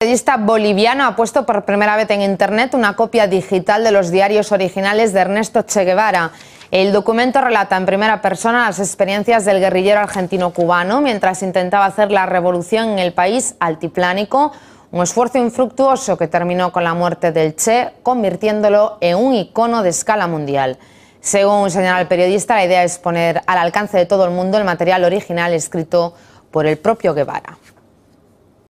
El periodista boliviano ha puesto por primera vez en Internet una copia digital de los diarios originales de Ernesto Che Guevara. El documento relata en primera persona las experiencias del guerrillero argentino-cubano mientras intentaba hacer la revolución en el país altiplánico, un esfuerzo infructuoso que terminó con la muerte del Che, convirtiéndolo en un icono de escala mundial. Según señala el periodista, la idea es poner al alcance de todo el mundo el material original escrito por el propio Guevara.